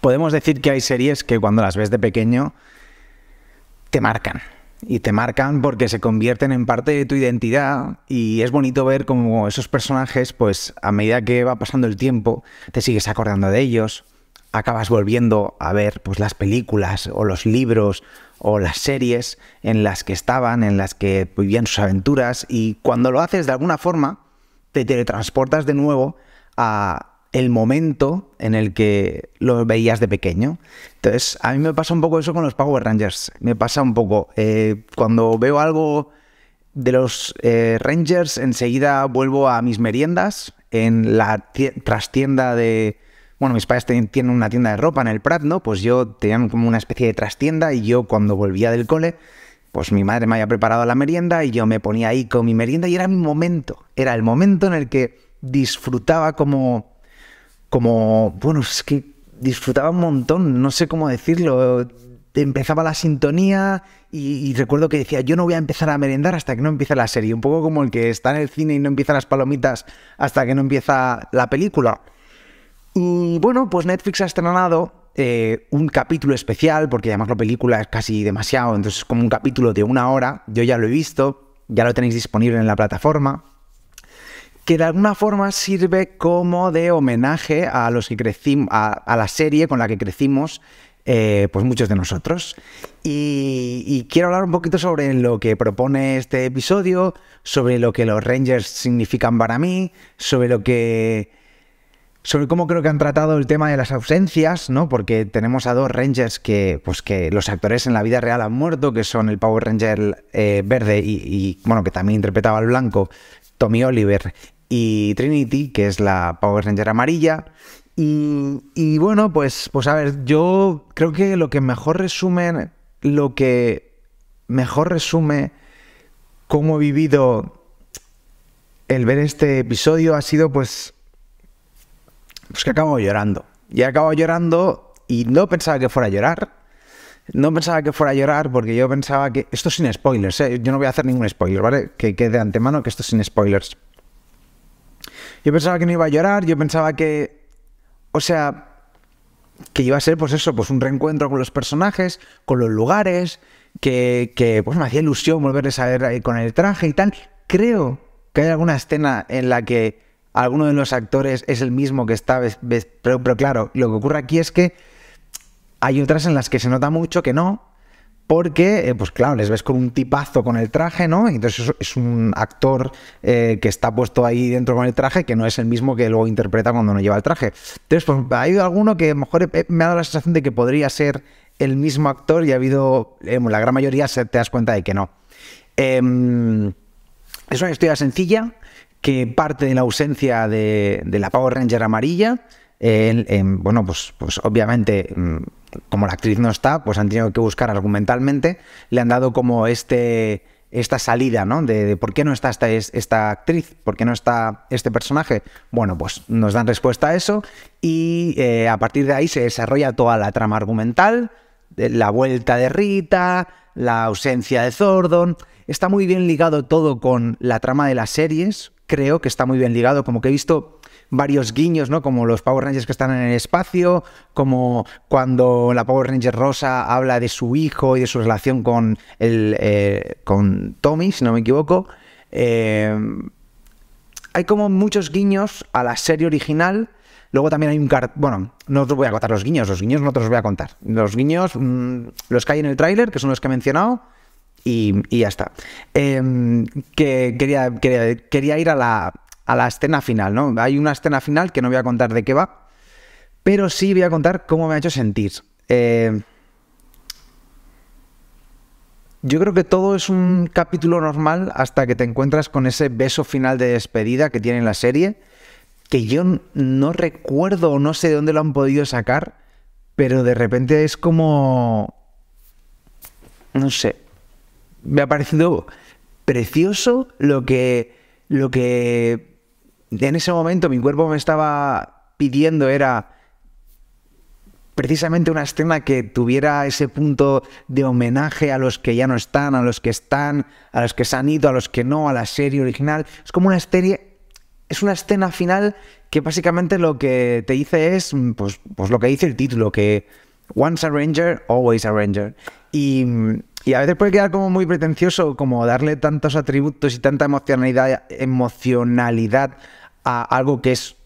podemos decir que hay series que cuando las ves de pequeño te marcan. Y te marcan porque se convierten en parte de tu identidad y es bonito ver cómo esos personajes, pues a medida que va pasando el tiempo, te sigues acordando de ellos, acabas volviendo a ver pues, las películas o los libros o las series en las que estaban, en las que vivían sus aventuras y cuando lo haces de alguna forma, te teletransportas de nuevo a el momento en el que lo veías de pequeño. Entonces, a mí me pasa un poco eso con los Power Rangers. Me pasa un poco. Eh, cuando veo algo de los eh, Rangers, enseguida vuelvo a mis meriendas en la trastienda de... Bueno, mis padres tienen una tienda de ropa en el Prat, ¿no? Pues yo tenía como una especie de trastienda y yo cuando volvía del cole, pues mi madre me había preparado la merienda y yo me ponía ahí con mi merienda y era mi momento. Era el momento en el que disfrutaba como como, bueno, es que disfrutaba un montón, no sé cómo decirlo. Empezaba la sintonía y, recuerdo que decía, yo no voy a empezar a merendar hasta que no empiece la serie. Un poco como el que está en el cine y no empiezan las palomitas hasta que no empieza la película. Y bueno, pues Netflix ha estrenado eh, un capítulo especial, porque además la película es casi demasiado, entonces es como un capítulo de una hora. Yo ya lo he visto, ya lo tenéis disponible en la plataforma que de alguna forma sirve como de homenaje a los que crecimos, a, la serie con la que crecimos, eh, pues muchos de nosotros. Y, quiero hablar un poquito sobre lo que propone este episodio, sobre lo que los Rangers significan para mí, sobre lo que. Sobre cómo creo que han tratado el tema de las ausencias, ¿no? Porque tenemos a dos Rangers que, pues que los actores en la vida real han muerto, que son el Power Ranger eh, verde y, y, bueno, que también interpretaba al blanco, Tommy Oliver y Trinity, que es la Power Ranger amarilla. Y, bueno, pues, pues a ver, yo creo que lo que mejor resume lo que mejor resume cómo he vivido el ver este episodio ha sido pues, pues que acabo llorando. Y acabo llorando y no pensaba que fuera a llorar. No pensaba que fuera a llorar porque yo pensaba que... Esto sin spoilers, ¿eh? yo no voy a hacer ningún spoiler, ¿vale? Que quede de antemano que esto sin spoilers. Yo pensaba que no iba a llorar, yo pensaba que. O sea, que iba a ser, pues eso, pues un reencuentro con los personajes, con los lugares, que, pues me hacía ilusión volverles a ver con el traje y tal. Creo que hay alguna escena en la que alguno de los actores es el mismo que está, pero claro, lo que ocurre aquí es que hay otras en las que se nota mucho que no, porque, eh, pues claro, les ves con un tipazo con el traje, ¿no? Entonces es un actor eh, que está puesto ahí dentro con el traje, que no es el mismo que luego interpreta cuando no lleva el traje. Entonces, pues ha habido alguno que a lo mejor eh, me ha dado la sensación de que podría ser el mismo actor y ha habido, la gran mayoría se, te das cuenta de que no. Em, es una historia sencilla que parte de la ausencia de, la Power Ranger amarilla. bueno, pues, pues obviamente mm, como la actriz no está, pues han tenido que buscar argumentalmente, le han dado como este esta salida, ¿no? De, por qué no está esta, esta actriz, por qué no está este personaje. Bueno, pues nos dan respuesta a eso y eh, a partir de ahí se desarrolla toda la trama argumental, la vuelta de Rita, la ausencia de Zordon. Está muy bien ligado todo con la trama de las series, creo que está muy bien ligado, como que he visto varios guiños, ¿no? Como los Power Rangers que están en el espacio, como cuando la Power Ranger Rosa habla de su hijo y de su relación con, el, eh, con Tommy, si no me equivoco. Eh, hay como muchos guiños a la serie original. Luego también hay un cart... Bueno, no os voy a contar los guiños, los guiños no te los voy a contar. Los guiños, mm, los que hay en el tráiler, que son los que he mencionado, y, ya está. Em, que quería, quería, ir a la, escena final, ¿no? Hay una escena final que no voy a contar de qué va, pero sí voy a contar cómo me ha hecho sentir. Em, yo creo que todo es un capítulo normal hasta que te encuentras con ese beso final de despedida que tiene la serie, que yo no recuerdo o no sé de dónde lo han podido sacar, pero de repente es como... No sé, me ha parecido precioso lo que, lo que en ese momento mi cuerpo me estaba pidiendo era precisamente una escena que tuviera ese punto de homenaje a los que ya no están, a los que están, a los que se han ido, a los que no, a la serie original. Es como una serie, es una escena final que básicamente lo que te dice es, pues, pues lo que dice el título, que once a ranger, always a ranger. Y y a veces puede quedar como muy pretencioso, como darle tantos atributos y tanta emocionalidad, emocionalidad a algo que es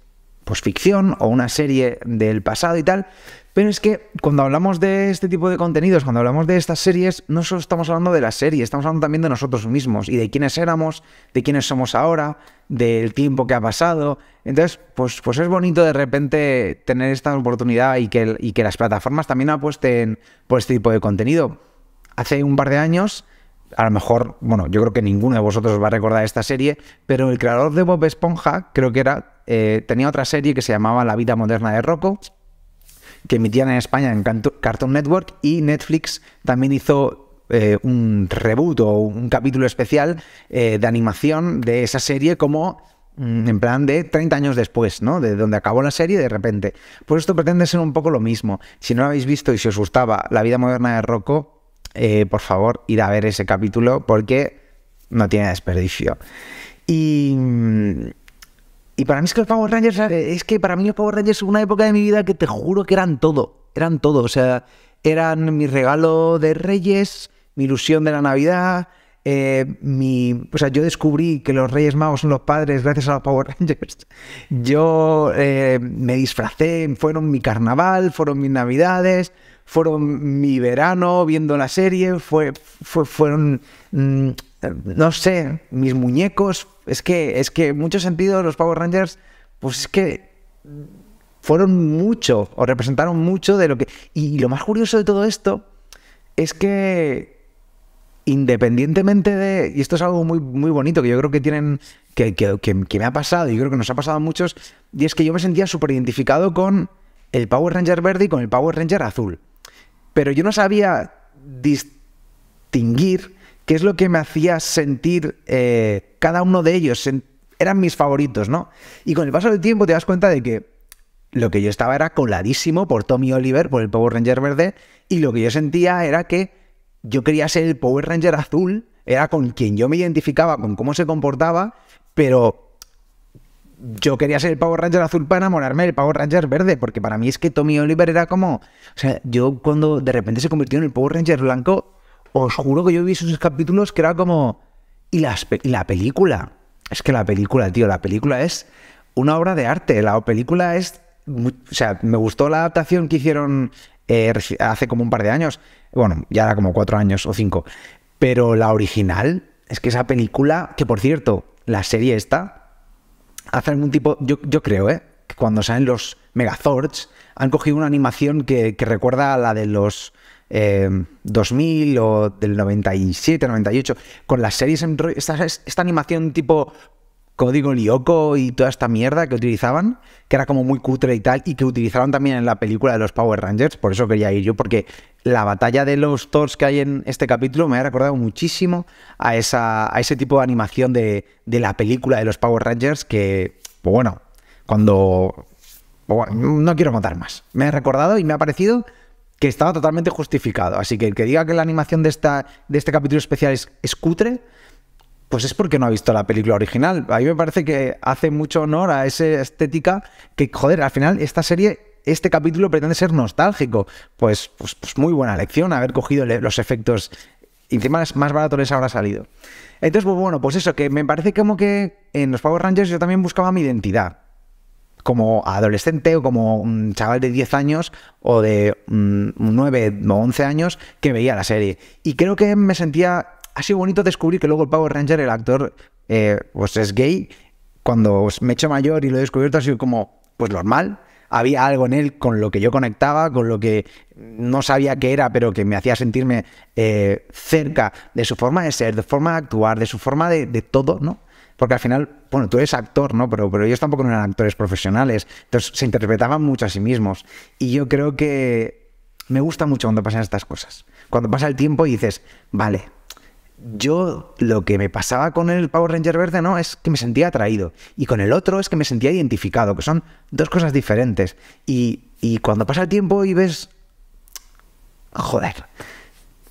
pues ficción o una serie del pasado y tal. Pero es que cuando hablamos de este tipo de contenidos, cuando hablamos de estas series, no solo estamos hablando de la serie, estamos hablando también de nosotros mismos y de quiénes éramos, de quiénes somos ahora, del tiempo que ha pasado. Entonces, pues, pues es bonito de repente tener esta oportunidad y que, y que las plataformas también apuesten por este tipo de contenido hace un par de años, a lo mejor, bueno, yo creo que ninguno de vosotros va a recordar esta serie, pero el creador de Bob Esponja, creo que era, eh, tenía otra serie que se llamaba La vida moderna de Rocco, que emitían en España en Cartoon Network y Netflix también hizo eh, un reboot o un capítulo especial eh, de animación de esa serie como mm, en plan de 30 años después, ¿no? De donde acabó la serie de repente. Pues esto pretende ser un poco lo mismo. Si no lo habéis visto y si os gustaba La vida moderna de Rocco, eh, por favor, ir a ver ese capítulo porque no tiene desperdicio. Y, mm, y para mí es que los Power Rangers, eh, es que para mí los Power Rangers es una época de mi vida que te juro que eran todo, eran todo, o sea, eran mi regalo de Reyes, mi ilusión de la Navidad, eh, mi, o sea, yo descubrí que los Reyes Magos son los padres gracias a los Power Rangers. Yo me disfracé, fueron mi carnaval, fueron mis navidades, fueron mi verano viendo la serie, fue, fueron, mm, no sé, mis muñecos. Es que, es que en muchos sentidos los Power Rangers, pues es que fueron mucho, o representaron mucho de lo que... Y lo más curioso de todo esto es que independientemente de... Y esto es algo muy, muy bonito que yo creo que tienen... Que, me ha pasado y creo que nos ha pasado a muchos. Y es que yo me sentía súper identificado con el Power Ranger verde y con el Power Ranger azul pero yo no sabía distinguir qué es lo que me hacía sentir eh, cada uno de ellos. Eran mis favoritos, ¿no? Y con el paso del tiempo te das cuenta de que lo que yo estaba era coladísimo por Tommy Oliver, por el Power Ranger verde, y lo que yo sentía era que yo quería ser el Power Ranger azul, era con quien yo me identificaba, con cómo se comportaba, pero yo quería ser el Power Ranger azul para enamorarme del Power Ranger verde, porque para mí es que Tommy Oliver era como. O sea, yo cuando de repente se convirtió en el Power Ranger blanco, os juro que yo vi esos capítulos que era como. Y, la película. Es que la película, tío, la película es una obra de arte. La película es. O sea, me gustó la adaptación que hicieron eh, hace como un par de años. Bueno, ya era como cuatro años o cinco. Pero la original, es que esa película, que por cierto, la serie está hacer algún tipo, yo, creo, ¿eh? que cuando salen los Megazords, han cogido una animación que, que recuerda a la de los 2000 eh, o del 97, 98, con las series en esta, esta animación tipo código Lyoko y toda esta mierda que utilizaban, que era como muy cutre y tal, y que utilizaron también en la película de los Power Rangers, por eso quería ir yo, porque la batalla de los Thors que hay en este capítulo me ha recordado muchísimo a, esa, a ese tipo de animación de, de la película de los Power Rangers, que, pues bueno, cuando... Pues no quiero contar más. Me ha recordado y me ha parecido que estaba totalmente justificado. Así que el que diga que la animación de, esta, de este capítulo especial es cutre, pues es porque no ha visto la película original. A mí me parece que hace mucho honor a esa estética que, joder, al final esta serie este capítulo pretende ser nostálgico. Pues, pues, pues muy buena lección haber cogido los efectos. Y encima más baratos les habrá salido. Entonces, pues bueno, pues eso, que me parece como que en los Power Rangers yo también buscaba mi identidad. Como adolescente o como un chaval de 10 años o de 9 mm, o 11 años que veía la serie. Y creo que me sentía ha sido bonito descubrir que luego el Power Ranger, el actor, eh, pues es gay. Cuando me he mayor y lo he descubierto, ha sido como, pues normal. Había algo en él con lo que yo conectaba, con lo que no sabía que era, pero que me hacía sentirme eh, cerca de su forma de ser, de forma de actuar, de su forma de, todo, ¿no? porque al final, bueno, tú eres actor, ¿no? Pero, pero ellos tampoco eran actores profesionales. Entonces se interpretaban mucho a sí mismos. Y yo creo que me gusta mucho cuando pasan estas cosas. Cuando pasa el tiempo y dices, vale, yo lo que me pasaba con el Power Ranger verde, ¿no? Es que me sentía atraído. Y con el otro es que me sentía identificado, que son dos cosas diferentes. Y, y cuando pasa el tiempo y ves... Joder.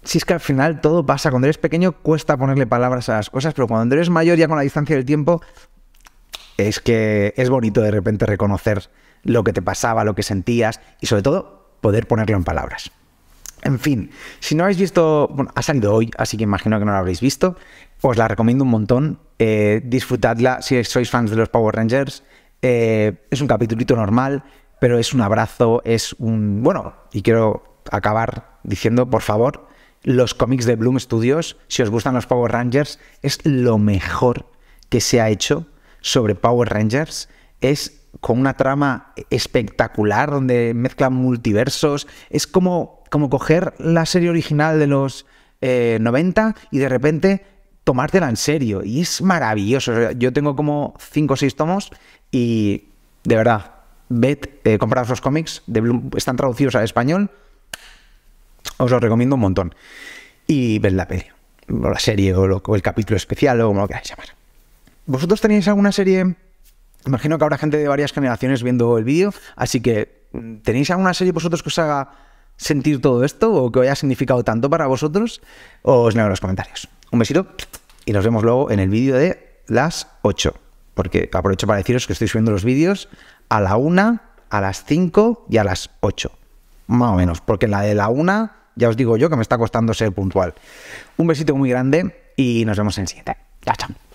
Si es que al final todo pasa. Cuando eres pequeño cuesta ponerle palabras a las cosas, pero cuando eres mayor ya con la distancia del tiempo, es que es bonito de repente reconocer lo que te pasaba, lo que sentías y sobre todo poder ponerlo en palabras. En fin, si no habéis visto, bueno, ha salido hoy, así que imagino que no lo habréis visto. Os la recomiendo un montón. Eh, disfrutadla si sois fans de los Power Rangers. Eh, es un capítulito normal, pero es un abrazo, es un... Bueno, y quiero acabar diciendo, por favor, los cómics de Bloom Studios, si os gustan los Power Rangers, es lo mejor que se ha hecho sobre Power Rangers. Es con una trama espectacular donde mezclan multiversos. Es como, como coger la serie original de los 90 eh, y de repente tomártela en serio. Y es maravilloso. Yo tengo como 5 o 6 tomos y de verdad, ve eh, comprad los cómics, están traducidos al español. Os los recomiendo un montón. Y ved la peli, o la serie, o, o el capítulo especial, o como lo queráis llamar. ¿Vosotros tenéis alguna serie Imagino que habrá gente de varias generaciones viendo el vídeo, así que mm, ¿tenéis alguna serie vosotros que os haga sentir todo esto o que haya significado tanto para vosotros? Os leo en los comentarios. Un besito y nos vemos luego en el vídeo de las 8, porque aprovecho para deciros que estoy subiendo los vídeos a la 1, a las 5 y a las 8, más o menos, porque la de la 1 ya os digo yo que me está costando ser puntual. Un besito muy grande y nos vemos en el siguiente. Chao, chao.